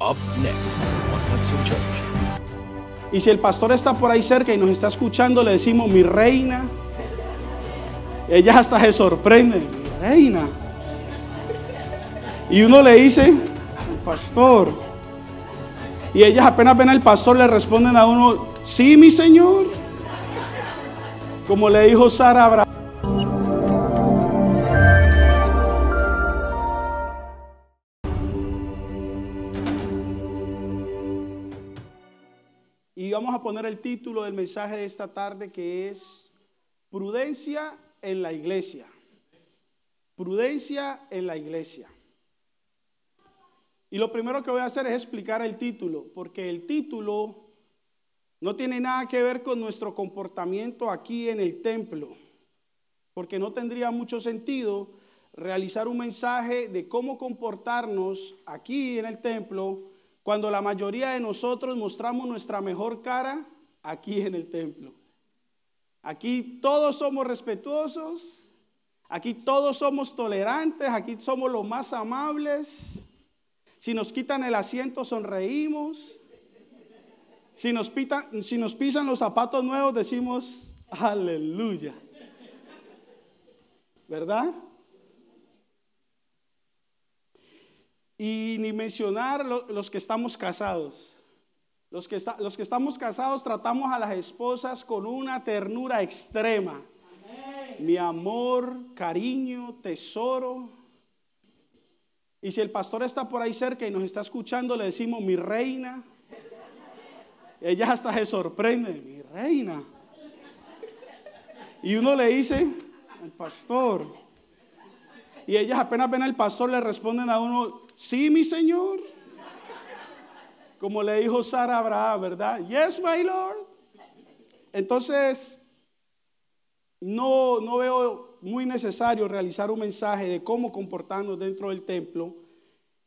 Up next Church. Y si el pastor está por ahí cerca y nos está escuchando, le decimos, mi reina. Ella hasta se sorprende, mi reina. Y uno le dice, pastor. Y ellas apenas ven al pastor, le responden a uno, sí, mi señor. Como le dijo Sara Abraham. vamos a poner el título del mensaje de esta tarde que es Prudencia en la iglesia. Prudencia en la iglesia. Y lo primero que voy a hacer es explicar el título, porque el título no tiene nada que ver con nuestro comportamiento aquí en el templo, porque no tendría mucho sentido realizar un mensaje de cómo comportarnos aquí en el templo cuando la mayoría de nosotros mostramos nuestra mejor cara aquí en el templo. Aquí todos somos respetuosos, aquí todos somos tolerantes, aquí somos los más amables. Si nos quitan el asiento, sonreímos. Si nos, si nos pisan los zapatos nuevos, decimos, aleluya. ¿Verdad? Y ni mencionar los que estamos casados. Los que, los que estamos casados tratamos a las esposas con una ternura extrema. Mi amor, cariño, tesoro. Y si el pastor está por ahí cerca y nos está escuchando, le decimos mi reina. Ella hasta se sorprende, mi reina. Y uno le dice, el pastor. Y ellas apenas ven al pastor, le responden a uno, Sí, mi Señor. Como le dijo Sara Abraham, ¿verdad? Yes, my Lord. Entonces, no, veo muy necesario realizar un mensaje de cómo comportarnos dentro del templo.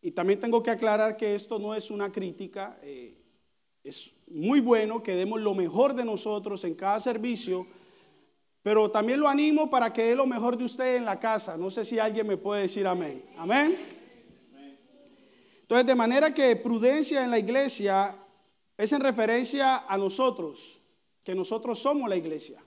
Y también tengo que aclarar que esto no es una crítica. Eh, es muy bueno que demos lo mejor de nosotros en cada servicio, pero también lo animo para que dé lo mejor de usted en la casa. No sé si alguien me puede decir amén. Amén. Entonces, de manera que prudencia en la iglesia es en referencia a nosotros, que nosotros somos la iglesia.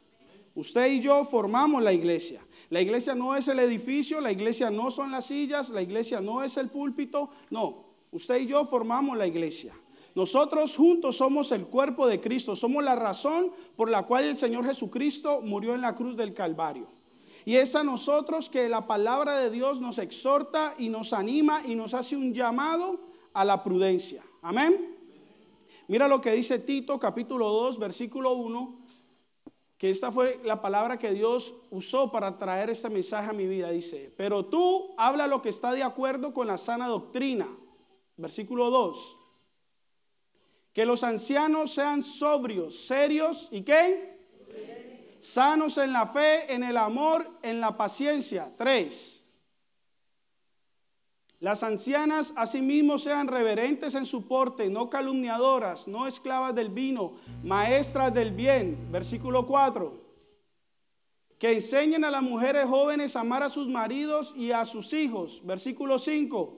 Usted y yo formamos la iglesia. La iglesia no es el edificio, la iglesia no son las sillas, la iglesia no es el púlpito, no. Usted y yo formamos la iglesia. Nosotros juntos somos el cuerpo de Cristo, somos la razón por la cual el Señor Jesucristo murió en la cruz del Calvario. Y es a nosotros que la palabra de Dios nos exhorta y nos anima y nos hace un llamado a la prudencia. Amén. Mira lo que dice Tito capítulo 2 versículo 1, que esta fue la palabra que Dios usó para traer este mensaje a mi vida. Dice, pero tú habla lo que está de acuerdo con la sana doctrina. Versículo 2. Que los ancianos sean sobrios, serios y qué? sanos en la fe, en el amor, en la paciencia. Tres, las ancianas asimismo sean reverentes en su porte, no calumniadoras, no esclavas del vino, maestras del bien. Versículo 4. Que enseñen a las mujeres jóvenes a amar a sus maridos y a sus hijos. Versículo 5.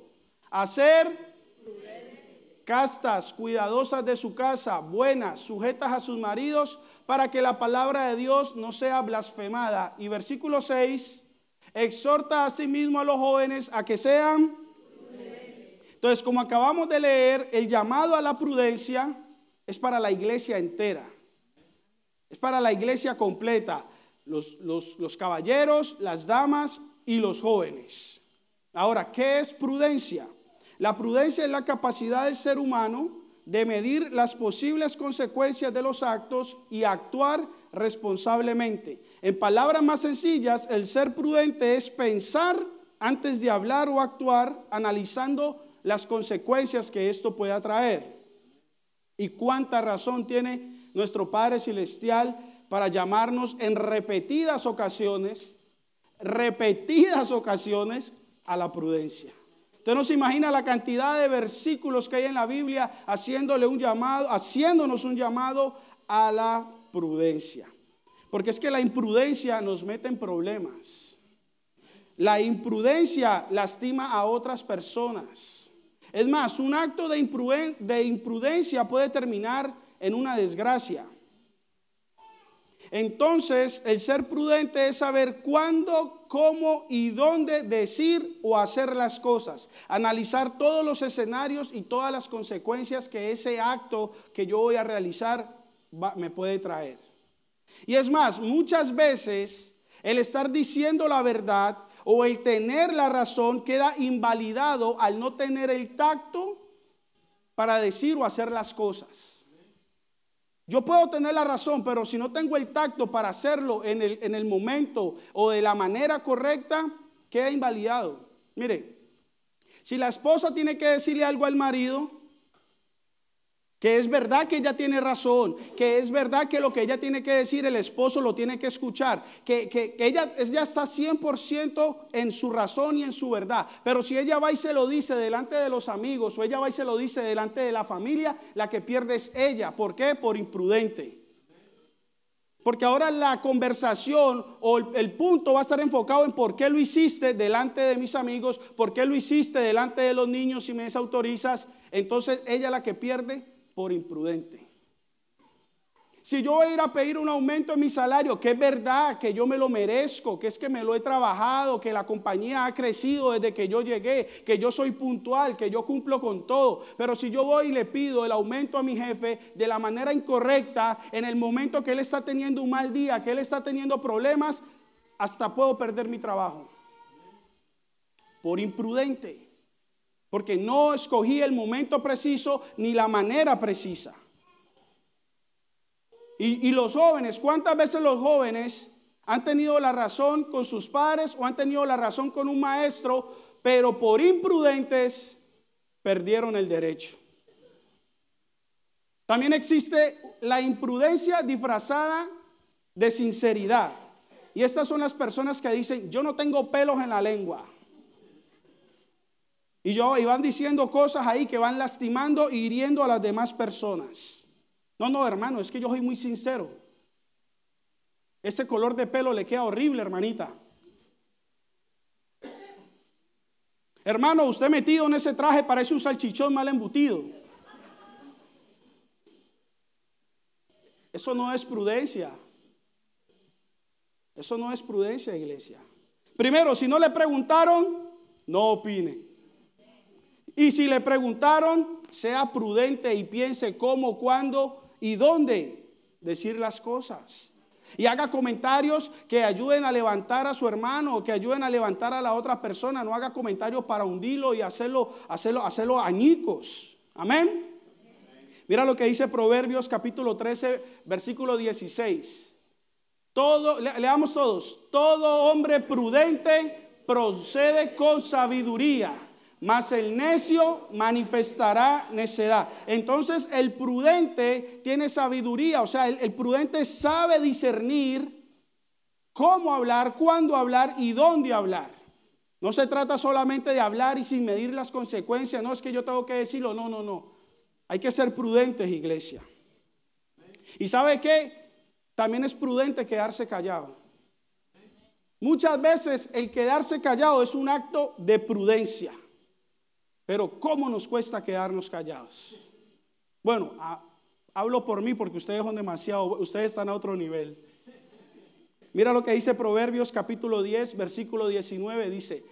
Hacer castas, cuidadosas de su casa, buenas, sujetas a sus maridos, para que la palabra de Dios no sea blasfemada. Y versículo 6, exhorta a sí mismo a los jóvenes a que sean... Entonces, como acabamos de leer, el llamado a la prudencia es para la iglesia entera, es para la iglesia completa, los, los, los caballeros, las damas y los jóvenes. Ahora, ¿qué es prudencia? La prudencia es la capacidad del ser humano de medir las posibles consecuencias de los actos y actuar responsablemente. En palabras más sencillas, el ser prudente es pensar antes de hablar o actuar, analizando las consecuencias que esto pueda traer. Y cuánta razón tiene nuestro Padre Celestial para llamarnos en repetidas ocasiones, repetidas ocasiones a la prudencia. Usted no se imagina la cantidad de versículos que hay en la Biblia haciéndole un llamado, haciéndonos un llamado a la prudencia. Porque es que la imprudencia nos mete en problemas. La imprudencia lastima a otras personas. Es más, un acto de, imprudencia puede terminar en una desgracia. Entonces, el ser prudente es saber cuándo, cómo y dónde decir o hacer las cosas. Analizar todos los escenarios y todas las consecuencias que ese acto que yo voy a realizar me puede traer. Y es más, muchas veces el estar diciendo la verdad o el tener la razón queda invalidado al no tener el tacto para decir o hacer las cosas. Yo puedo tener la razón, pero si no tengo el tacto para hacerlo en el, en el momento o de la manera correcta, queda invalidado. Mire, si la esposa tiene que decirle algo al marido, que es verdad que ella tiene razón, que es verdad que lo que ella tiene que decir el esposo lo tiene que escuchar, que, que, que ella, ya está 100% en su razón y en su verdad. Pero si ella va y se lo dice delante de los amigos o ella va y se lo dice delante de la familia, la que pierde es ella. ¿Por qué? Por imprudente. Porque ahora la conversación o el, el, punto va a estar enfocado en por qué lo hiciste delante de mis amigos, por qué lo hiciste delante de los niños si me desautorizas. Entonces ella la que pierde por imprudente. Si yo voy a ir a pedir un aumento en mi salario, que es verdad, que yo me lo merezco, que es que me lo he trabajado, que la compañía ha crecido desde que yo llegué, que yo soy puntual, que yo cumplo con todo. Pero si yo voy y le pido el aumento a mi jefe de la manera incorrecta, en el momento que él está teniendo un mal día, que él está teniendo problemas, hasta puedo perder mi trabajo. Por imprudente porque no escogí el momento preciso ni la manera precisa. Y, los jóvenes, ¿cuántas veces los jóvenes han tenido la razón con sus padres o han tenido la razón con un maestro, pero por imprudentes perdieron el derecho? También existe la imprudencia disfrazada de sinceridad. Y estas son las personas que dicen, yo no tengo pelos en la lengua. Y yo, y van diciendo cosas ahí que van lastimando y e hiriendo a las demás personas. No, no, hermano, es que yo soy muy sincero. Ese color de pelo le queda horrible, hermanita. Hermano, usted metido en ese traje parece un salchichón mal embutido. Eso no es prudencia. Eso no es prudencia, iglesia. Primero, si no le preguntaron, no opine. Y si le preguntaron, sea prudente y piense cómo, cuándo y dónde decir las cosas. Y haga comentarios que ayuden a levantar a su hermano, o que ayuden a levantar a la otra persona. No haga comentarios para hundirlo y hacerlo, hacerlo, hacerlo añicos. Amén. Mira lo que dice Proverbios capítulo 13, versículo 16. Todo, leamos todos. Todo hombre prudente procede con sabiduría mas el necio manifestará necedad. Entonces el prudente tiene sabiduría, o sea, el, prudente sabe discernir cómo hablar, cuándo hablar y dónde hablar. No se trata solamente de hablar y sin medir las consecuencias, no es que yo tengo que decirlo, no, no, no. Hay que ser prudentes, iglesia. ¿Y sabe qué? También es prudente quedarse callado. Muchas veces el quedarse callado es un acto de prudencia. Pero ¿cómo nos cuesta quedarnos callados? Bueno, hablo por mí porque ustedes son demasiado, ustedes están a otro nivel. Mira lo que dice Proverbios capítulo 10, versículo 19. Dice,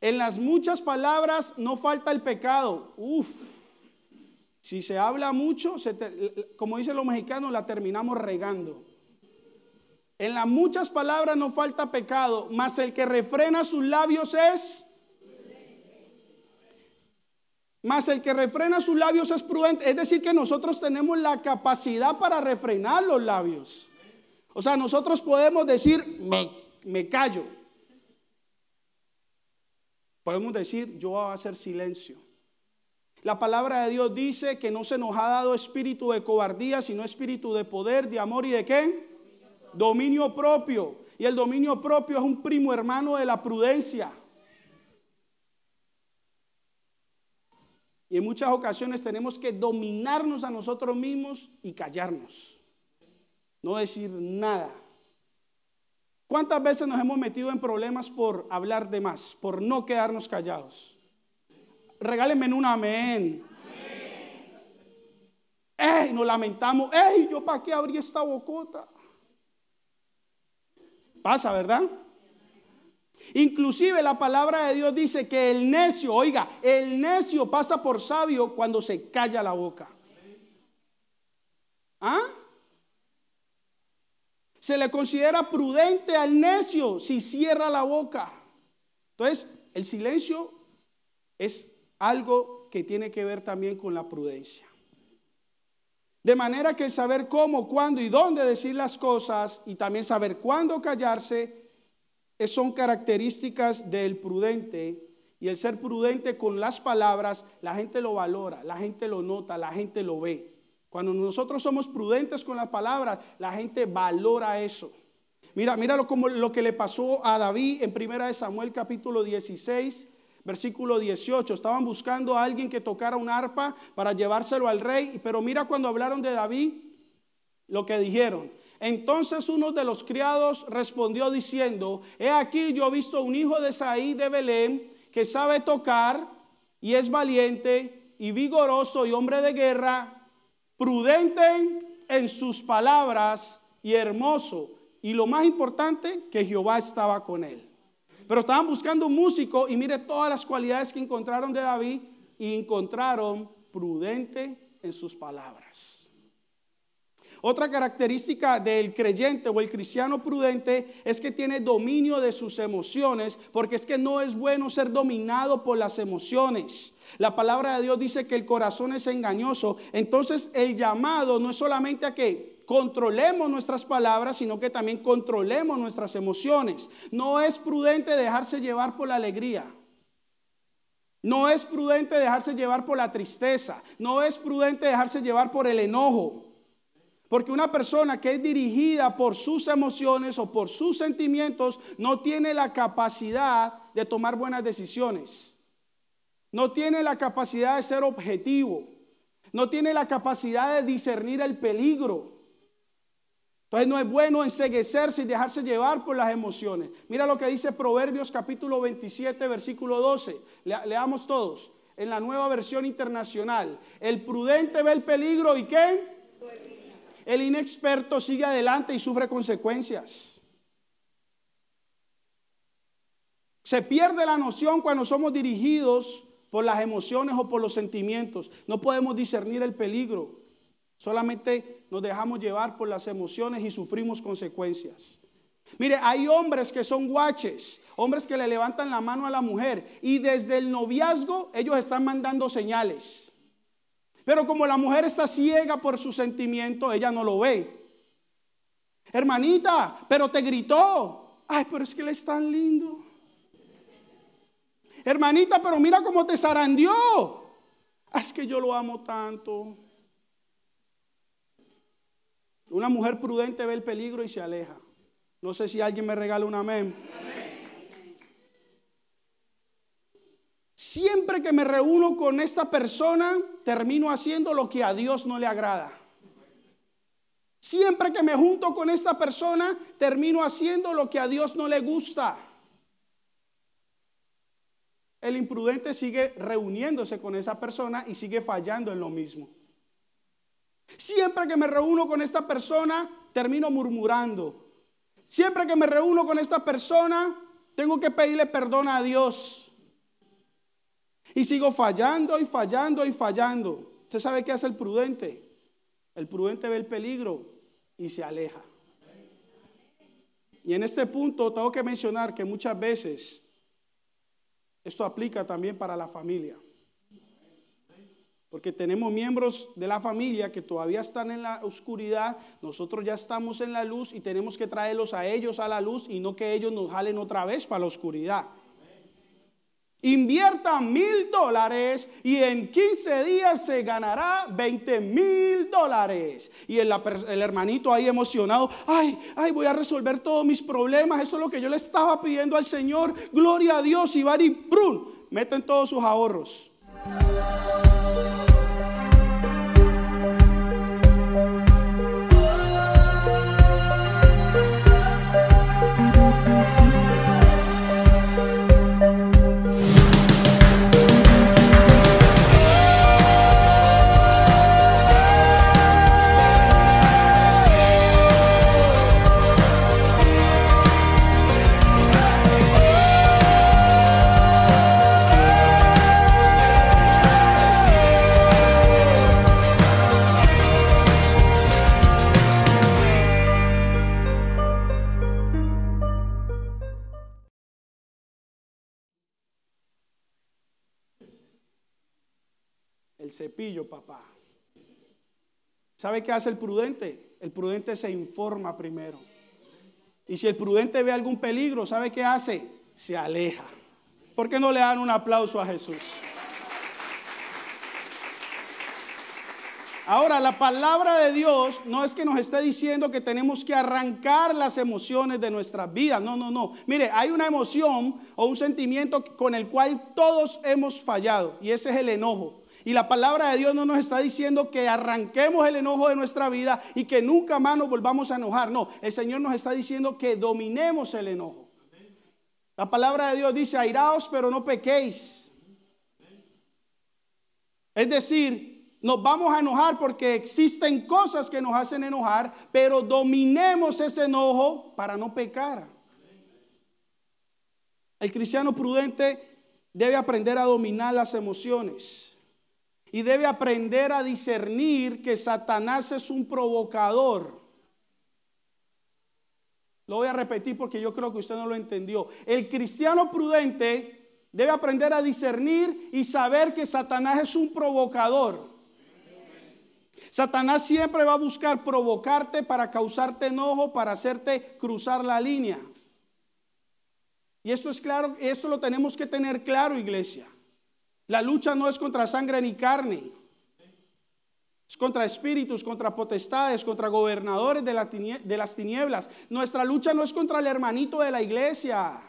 en las muchas palabras no falta el pecado. Uf, si se habla mucho, como dicen los mexicanos, la terminamos regando. En las muchas palabras no falta pecado, mas el que refrena sus labios es mas el que refrena sus labios es prudente. Es decir, que nosotros tenemos la capacidad para refrenar los labios. O sea, nosotros podemos decir, me, callo. Podemos decir, yo voy a hacer silencio. La palabra de Dios dice que no se nos ha dado espíritu de cobardía, sino espíritu de poder, de amor y de qué? dominio propio. Y el dominio propio es un primo hermano de la prudencia. en muchas ocasiones tenemos que dominarnos a nosotros mismos y callarnos. No decir nada. ¿Cuántas veces nos hemos metido en problemas por hablar de más, por no quedarnos callados? Regálenme un amén. ¡Ey! Nos lamentamos. ¡Ey! ¿Yo para qué abrí esta bocota? Pasa, ¿verdad? Inclusive la palabra de Dios dice que el necio, oiga, el necio pasa por sabio cuando se calla la boca. ¿Ah? Se le considera prudente al necio si cierra la boca. Entonces, el silencio es algo que tiene que ver también con la prudencia. De manera que saber cómo, cuándo y dónde decir las cosas y también saber cuándo callarse son características del prudente y el ser prudente con las palabras, la gente lo valora, la gente lo nota, la gente lo ve. Cuando nosotros somos prudentes con las palabras, la gente valora eso. Mira, mira como lo que le pasó a David en primera Samuel capítulo 16, versículo 18. Estaban buscando a alguien que tocara un arpa para llevárselo al rey, pero mira cuando hablaron de David, lo que dijeron. Entonces uno de los criados respondió diciendo, he aquí yo he visto un hijo de Saí de Belén que sabe tocar y es valiente y vigoroso y hombre de guerra, prudente en sus palabras y hermoso. Y lo más importante, que Jehová estaba con él. Pero estaban buscando un músico y mire todas las cualidades que encontraron de David y encontraron prudente en sus palabras. Otra característica del creyente o el cristiano prudente es que tiene dominio de sus emociones, porque es que no es bueno ser dominado por las emociones. La palabra de Dios dice que el corazón es engañoso. Entonces el llamado no es solamente a que controlemos nuestras palabras, sino que también controlemos nuestras emociones. No es prudente dejarse llevar por la alegría. No es prudente dejarse llevar por la tristeza. No es prudente dejarse llevar por el enojo. Porque una persona que es dirigida por sus emociones o por sus sentimientos no tiene la capacidad de tomar buenas decisiones. No tiene la capacidad de ser objetivo. No tiene la capacidad de discernir el peligro. Entonces no es bueno enseguecerse y dejarse llevar por las emociones. Mira lo que dice Proverbios capítulo 27, versículo 12. leamos todos en la nueva versión internacional. El prudente ve el peligro y qué? El inexperto sigue adelante y sufre consecuencias. Se pierde la noción cuando somos dirigidos por las emociones o por los sentimientos. No podemos discernir el peligro. Solamente nos dejamos llevar por las emociones y sufrimos consecuencias. Mire, hay hombres que son guaches, hombres que le levantan la mano a la mujer y desde el noviazgo ellos están mandando señales. Pero como la mujer está ciega por su sentimiento, ella no lo ve. Hermanita, pero te gritó. Ay, pero es que él es tan lindo. Hermanita, pero mira cómo te zarandió. Ah, es que yo lo amo tanto. Una mujer prudente ve el peligro y se aleja. No sé si alguien me regala un amén. Siempre que me reúno con esta persona, termino haciendo lo que a Dios no le agrada. Siempre que me junto con esta persona, termino haciendo lo que a Dios no le gusta. El imprudente sigue reuniéndose con esa persona y sigue fallando en lo mismo. Siempre que me reúno con esta persona, termino murmurando. Siempre que me reúno con esta persona, tengo que pedirle perdón a Dios. Y sigo fallando y fallando y fallando. Usted sabe qué hace el prudente. El prudente ve el peligro y se aleja. Y en este punto tengo que mencionar que muchas veces esto aplica también para la familia. Porque tenemos miembros de la familia que todavía están en la oscuridad, nosotros ya estamos en la luz y tenemos que traerlos a ellos a la luz y no que ellos nos jalen otra vez para la oscuridad. Invierta mil dólares y en 15 días se ganará 20 mil dólares. Y el, hermanito ahí emocionado, ay, ay, voy a resolver todos mis problemas. Eso es lo que yo le estaba pidiendo al Señor. Gloria a Dios. Y van y meten todos sus ahorros. El cepillo, papá. ¿Sabe qué hace el prudente? El prudente se informa primero. Y si el prudente ve algún peligro, ¿sabe qué hace? Se aleja. ¿Por qué no le dan un aplauso a Jesús? Ahora, la palabra de Dios no es que nos esté diciendo que tenemos que arrancar las emociones de nuestras vidas. No, no, no. Mire, hay una emoción o un sentimiento con el cual todos hemos fallado y ese es el enojo. Y la palabra de Dios no nos está diciendo que arranquemos el enojo de nuestra vida y que nunca más nos volvamos a enojar. No, el Señor nos está diciendo que dominemos el enojo. La palabra de Dios dice, airaos pero no pequéis. Es decir, nos vamos a enojar porque existen cosas que nos hacen enojar, pero dominemos ese enojo para no pecar. El cristiano prudente debe aprender a dominar las emociones y debe aprender a discernir que Satanás es un provocador. Lo voy a repetir porque yo creo que usted no lo entendió. El cristiano prudente debe aprender a discernir y saber que Satanás es un provocador. Satanás siempre va a buscar provocarte para causarte enojo, para hacerte cruzar la línea. Y eso es claro, eso lo tenemos que tener claro, iglesia. La lucha no es contra sangre ni carne. Es contra espíritus, contra potestades, contra gobernadores de, las tinieblas. Nuestra lucha no es contra el hermanito de la iglesia.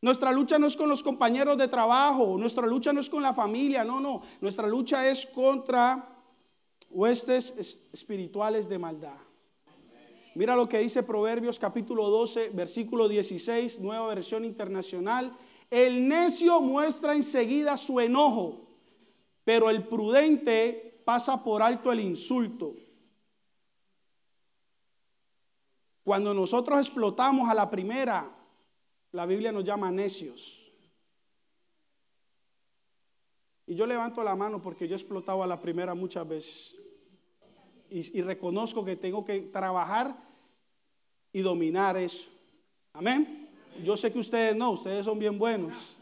Nuestra lucha no es con los compañeros de trabajo, nuestra lucha no es con la familia, no, no. Nuestra lucha es contra huestes espirituales de maldad. Mira lo que dice Proverbios capítulo 12, versículo 16, nueva versión internacional. El necio muestra enseguida su enojo, pero el prudente pasa por alto el insulto. Cuando nosotros explotamos a la primera, la Biblia nos llama necios. Y yo levanto la mano porque yo he explotado a la primera muchas veces. Y, reconozco que tengo que trabajar y dominar eso. Amén. Yo sé que ustedes no, ustedes son bien buenos.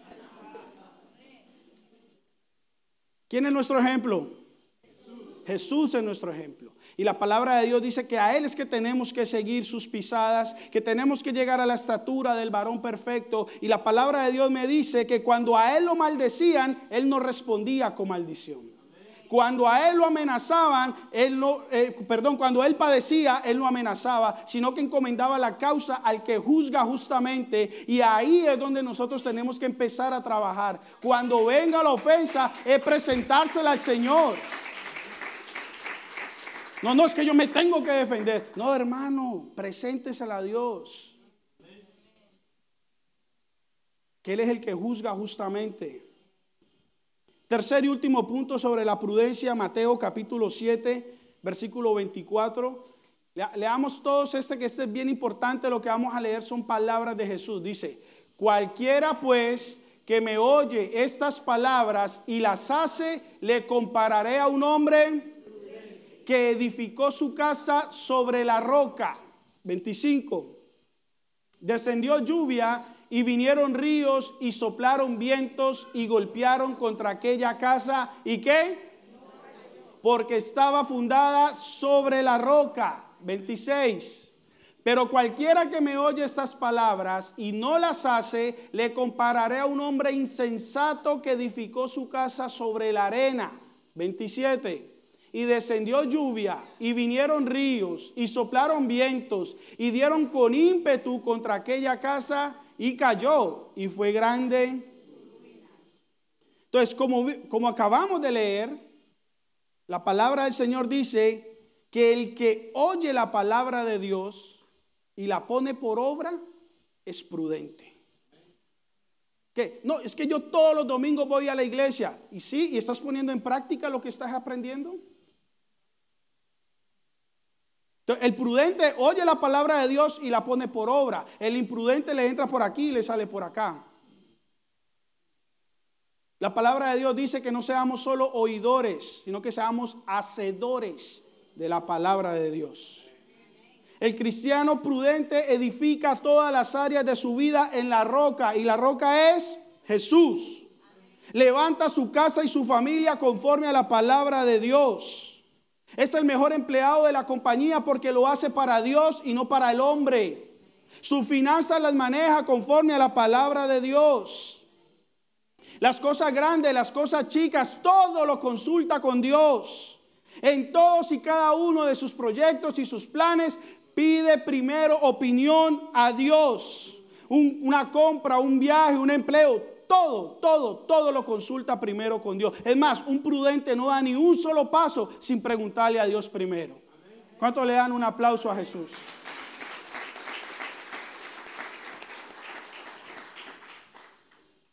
¿Quién es nuestro ejemplo? Jesús. Jesús es nuestro ejemplo. Y la palabra de Dios dice que a Él es que tenemos que seguir sus pisadas, que tenemos que llegar a la estatura del varón perfecto. Y la palabra de Dios me dice que cuando a Él lo maldecían, Él no respondía con maldición. Cuando a él lo amenazaban, él eh, perdón, cuando él padecía, él no amenazaba, sino que encomendaba la causa al que juzga justamente. Y ahí es donde nosotros tenemos que empezar a trabajar. Cuando venga la ofensa, es presentársela al Señor. No, no, es que yo me tengo que defender. No, hermano, preséntesela a Dios. Que Él es el que juzga justamente. Tercer y último punto sobre la prudencia, Mateo capítulo 7, versículo 24. Leamos todos este que este es bien importante, lo que vamos a leer son palabras de Jesús. Dice, cualquiera pues que me oye estas palabras y las hace, le compararé a un hombre que edificó su casa sobre la roca. 25. Descendió lluvia y vinieron ríos y soplaron vientos y golpearon contra aquella casa. ¿Y qué? Porque estaba fundada sobre la roca. 26. Pero cualquiera que me oye estas palabras y no las hace, le compararé a un hombre insensato que edificó su casa sobre la arena. 27. Y descendió lluvia, y vinieron ríos, y soplaron vientos, y dieron con ímpetu contra aquella casa, y cayó y fue grande. Entonces, como, como acabamos de leer, la palabra del Señor dice que el que oye la palabra de Dios y la pone por obra es prudente. Que No, es que yo todos los domingos voy a la iglesia y sí, y estás poniendo en práctica lo que estás aprendiendo el prudente oye la palabra de Dios y la pone por obra. El imprudente le entra por aquí y le sale por acá. La palabra de Dios dice que no seamos solo oidores, sino que seamos hacedores de la palabra de Dios. El cristiano prudente edifica todas las áreas de su vida en la roca y la roca es Jesús. Levanta su casa y su familia conforme a la palabra de Dios. Es el mejor empleado de la compañía porque lo hace para Dios y no para el hombre. Su finanzas las maneja conforme a la palabra de Dios. Las cosas grandes, las cosas chicas, todo lo consulta con Dios. En todos y cada uno de sus proyectos y sus planes pide primero opinión a Dios. una compra, un viaje, un empleo, todo, todo, todo lo consulta primero con Dios. Es más, un prudente no da ni un solo paso sin preguntarle a Dios primero. ¿Cuánto le dan un aplauso a Jesús?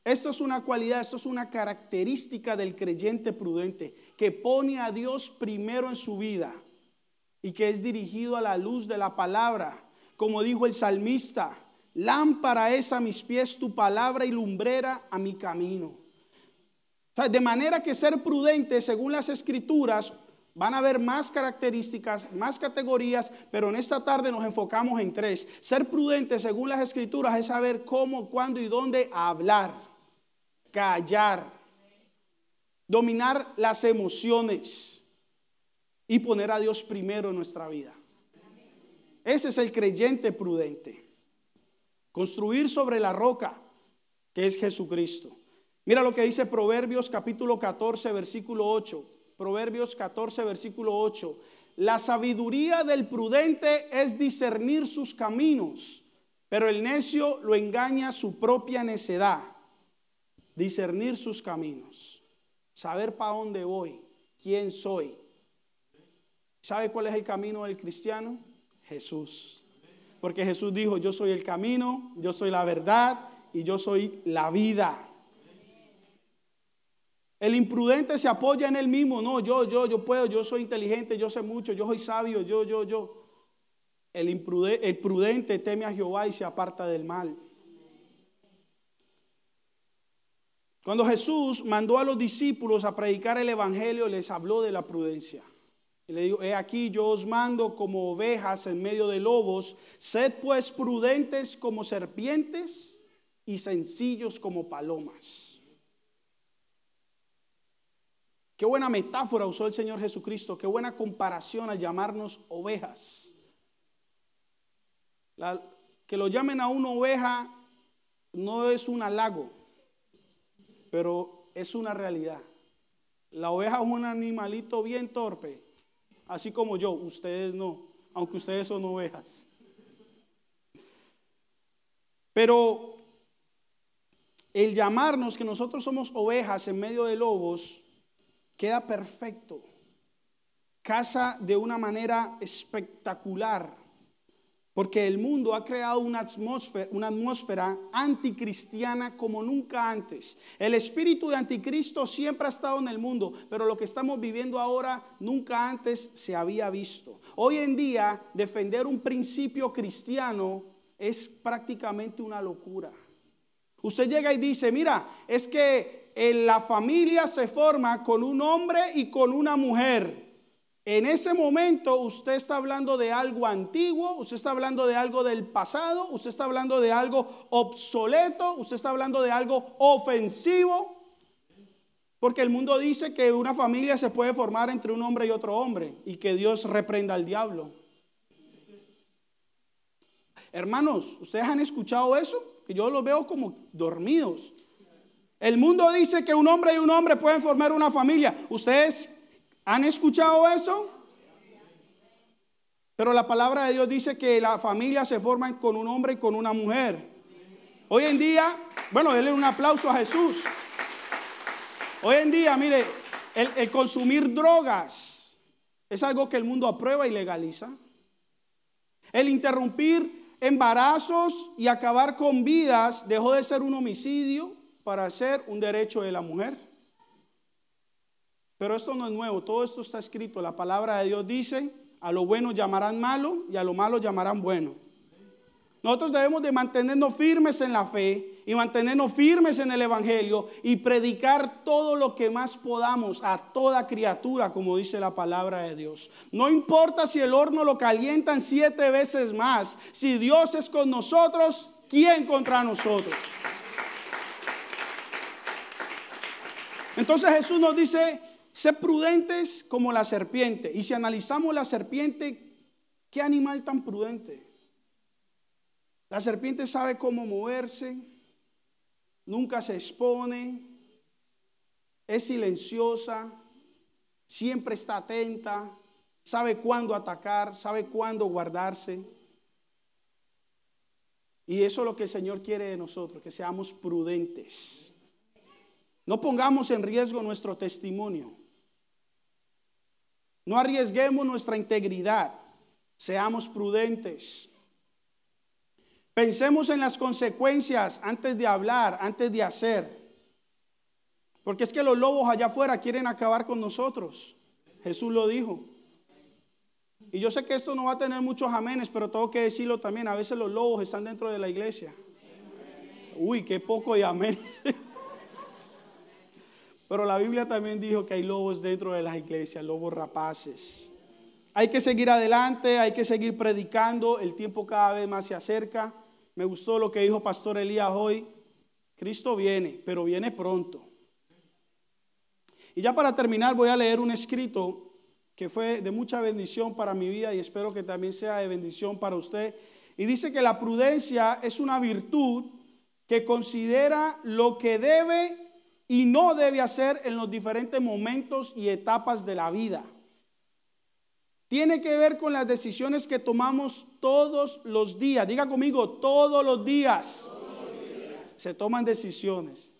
Esto es una cualidad, esto es una característica del creyente prudente que pone a Dios primero en su vida y que es dirigido a la luz de la palabra, como dijo el salmista. Lámpara es a mis pies tu palabra y lumbrera a mi camino. De manera que ser prudente, según las escrituras, van a haber más características, más categorías, pero en esta tarde nos enfocamos en tres. Ser prudente, según las escrituras, es saber cómo, cuándo y dónde hablar, callar, dominar las emociones y poner a Dios primero en nuestra vida. Ese es el creyente prudente. Construir sobre la roca, que es Jesucristo. Mira lo que dice Proverbios capítulo 14, versículo 8. Proverbios 14, versículo 8. La sabiduría del prudente es discernir sus caminos, pero el necio lo engaña su propia necedad. Discernir sus caminos, saber para dónde voy, quién soy. ¿Sabe cuál es el camino del cristiano? Jesús. Porque Jesús dijo, yo soy el camino, yo soy la verdad y yo soy la vida. El imprudente se apoya en él mismo. No, yo, yo, yo puedo, yo soy inteligente, yo sé mucho, yo soy sabio, yo, yo, yo. El, imprudente, el prudente teme a Jehová y se aparta del mal. Cuando Jesús mandó a los discípulos a predicar el Evangelio, les habló de la prudencia. Y le digo, he aquí yo os mando como ovejas en medio de lobos, sed pues prudentes como serpientes y sencillos como palomas. Qué buena metáfora usó el Señor Jesucristo, qué buena comparación al llamarnos ovejas. que lo llamen a una oveja no es un halago, pero es una realidad. La oveja es un animalito bien torpe Así como yo, ustedes no, aunque ustedes son ovejas. Pero el llamarnos que nosotros somos ovejas en medio de lobos queda perfecto. Casa de una manera espectacular porque el mundo ha creado una atmósfera, una atmósfera anticristiana como nunca antes. El espíritu de anticristo siempre ha estado en el mundo, pero lo que estamos viviendo ahora nunca antes se había visto. Hoy en día defender un principio cristiano es prácticamente una locura. Usted llega y dice, mira, es que en eh, la familia se forma con un hombre y con una mujer. En ese momento usted está hablando de algo antiguo, usted está hablando de algo del pasado, usted está hablando de algo obsoleto, usted está hablando de algo ofensivo, porque el mundo dice que una familia se puede formar entre un hombre y otro hombre y que Dios reprenda al diablo. Hermanos, ¿ustedes han escuchado eso? Que yo los veo como dormidos. El mundo dice que un hombre y un hombre pueden formar una familia. ¿Ustedes ¿Han escuchado eso? Pero la palabra de Dios dice que la familia se forma con un hombre y con una mujer. Hoy en día, bueno, denle un aplauso a Jesús. Hoy en día, mire, el, el consumir drogas es algo que el mundo aprueba y legaliza. El interrumpir embarazos y acabar con vidas dejó de ser un homicidio para ser un derecho de la mujer. Pero esto no es nuevo, todo esto está escrito. La palabra de Dios dice, a lo bueno llamarán malo y a lo malo llamarán bueno. Nosotros debemos de mantenernos firmes en la fe y mantenernos firmes en el Evangelio y predicar todo lo que más podamos a toda criatura, como dice la palabra de Dios. No importa si el horno lo calientan siete veces más, si Dios es con nosotros, ¿quién contra nosotros? Entonces Jesús nos dice, Sé prudentes como la serpiente. Y si analizamos la serpiente, ¿qué animal tan prudente? La serpiente sabe cómo moverse, nunca se expone, es silenciosa, siempre está atenta, sabe cuándo atacar, sabe cuándo guardarse. Y eso es lo que el Señor quiere de nosotros, que seamos prudentes. No pongamos en riesgo nuestro testimonio. No arriesguemos nuestra integridad. Seamos prudentes. Pensemos en las consecuencias antes de hablar, antes de hacer. Porque es que los lobos allá afuera quieren acabar con nosotros. Jesús lo dijo. Y yo sé que esto no va a tener muchos amenes, pero tengo que decirlo también. A veces los lobos están dentro de la iglesia. Uy, qué poco de amenes. Pero la Biblia también dijo que hay lobos dentro de las iglesias, lobos rapaces. Hay que seguir adelante, hay que seguir predicando, el tiempo cada vez más se acerca. Me gustó lo que dijo Pastor Elías hoy. Cristo viene, pero viene pronto. Y ya para terminar voy a leer un escrito que fue de mucha bendición para mi vida y espero que también sea de bendición para usted. Y dice que la prudencia es una virtud que considera lo que debe y no debe hacer en los diferentes momentos y etapas de la vida. Tiene que ver con las decisiones que tomamos todos los días. Diga conmigo, todos los días, se toman decisiones.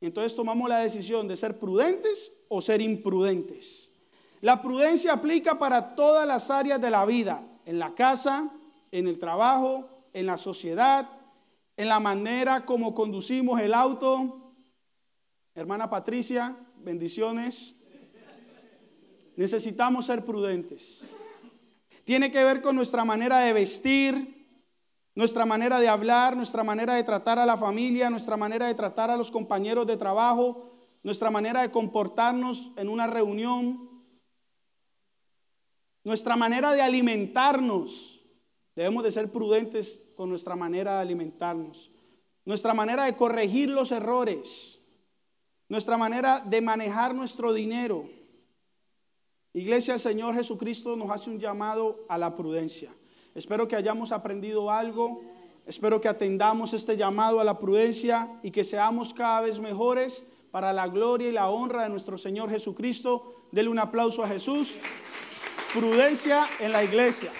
Entonces tomamos la decisión de ser prudentes o ser imprudentes. La prudencia aplica para todas las áreas de la vida, en la casa, en el trabajo, en la sociedad, en la manera como conducimos el auto, Hermana Patricia, bendiciones. Necesitamos ser prudentes. Tiene que ver con nuestra manera de vestir, nuestra manera de hablar, nuestra manera de tratar a la familia, nuestra manera de tratar a los compañeros de trabajo, nuestra manera de comportarnos en una reunión, nuestra manera de alimentarnos. Debemos de ser prudentes con nuestra manera de alimentarnos, nuestra manera de corregir los errores nuestra manera de manejar nuestro dinero. Iglesia, el Señor Jesucristo nos hace un llamado a la prudencia. Espero que hayamos aprendido algo, espero que atendamos este llamado a la prudencia y que seamos cada vez mejores para la gloria y la honra de nuestro Señor Jesucristo. Dele un aplauso a Jesús. Prudencia en la iglesia.